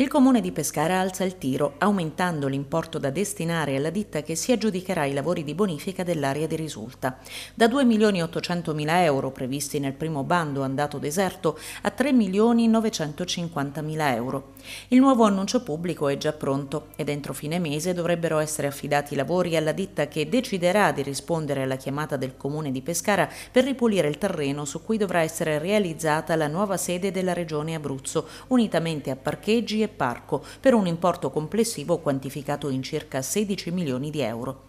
Il comune di Pescara alza il tiro, aumentando l'importo da destinare alla ditta che si aggiudicherà i lavori di bonifica dell'area di risulta. Da 2 milioni 800 mila euro previsti nel primo bando andato deserto a 3 milioni 950 mila euro. Il nuovo annuncio pubblico è già pronto e entro fine mese dovrebbero essere affidati i lavori alla ditta che deciderà di rispondere alla chiamata del comune di Pescara per ripulire il terreno su cui dovrà essere realizzata la nuova sede della regione Abruzzo, unitamente a parcheggi e e parco per un importo complessivo quantificato in circa 16 milioni di euro.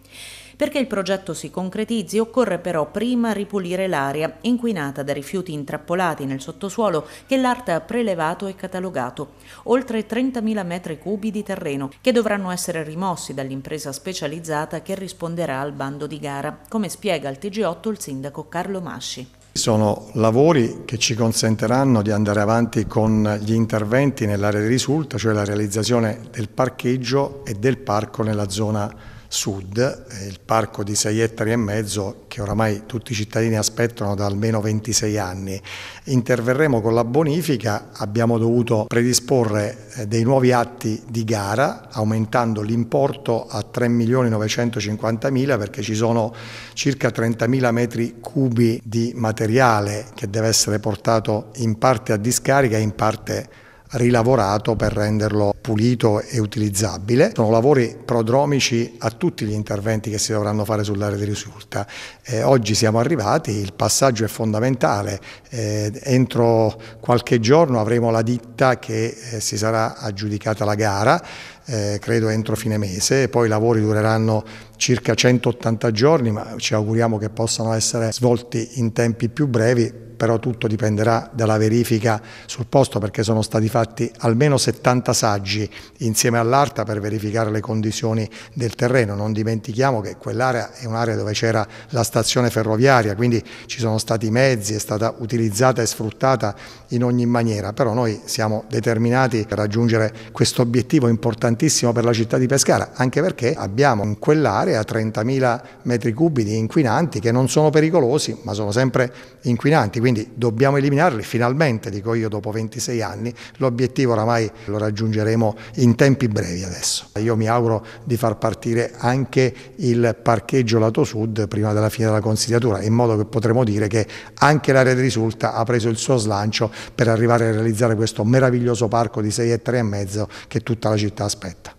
Perché il progetto si concretizzi occorre però prima ripulire l'area inquinata da rifiuti intrappolati nel sottosuolo che l'ARTA ha prelevato e catalogato, oltre 30.000 metri cubi di terreno che dovranno essere rimossi dall'impresa specializzata che risponderà al bando di gara, come spiega al TG8 il sindaco Carlo Masci. Sono lavori che ci consentiranno di andare avanti con gli interventi nell'area di risulta, cioè la realizzazione del parcheggio e del parco nella zona sud, il parco di 6 ettari e mezzo che oramai tutti i cittadini aspettano da almeno 26 anni. Interverremo con la bonifica, abbiamo dovuto predisporre eh, dei nuovi atti di gara aumentando l'importo a 3.950.000 perché ci sono circa 30.000 metri cubi di materiale che deve essere portato in parte a discarica e in parte a rilavorato per renderlo pulito e utilizzabile. Sono lavori prodromici a tutti gli interventi che si dovranno fare sull'area di risulta. Eh, oggi siamo arrivati, il passaggio è fondamentale, eh, entro qualche giorno avremo la ditta che eh, si sarà aggiudicata la gara, eh, credo entro fine mese, poi i lavori dureranno circa 180 giorni ma ci auguriamo che possano essere svolti in tempi più brevi però tutto dipenderà dalla verifica sul posto perché sono stati fatti almeno 70 saggi insieme all'ARTA per verificare le condizioni del terreno. Non dimentichiamo che quell'area è un'area dove c'era la stazione ferroviaria, quindi ci sono stati mezzi, è stata utilizzata e sfruttata in ogni maniera, però noi siamo determinati a raggiungere questo obiettivo importantissimo per la città di Pescara, anche perché abbiamo in quell'area 30.000 metri cubi di inquinanti che non sono pericolosi ma sono sempre inquinanti. Quindi quindi dobbiamo eliminarli finalmente, dico io, dopo 26 anni. L'obiettivo oramai lo raggiungeremo in tempi brevi adesso. Io mi auguro di far partire anche il parcheggio lato sud prima della fine della consigliatura, in modo che potremo dire che anche l'area di risulta ha preso il suo slancio per arrivare a realizzare questo meraviglioso parco di 6 ettari e mezzo che tutta la città aspetta.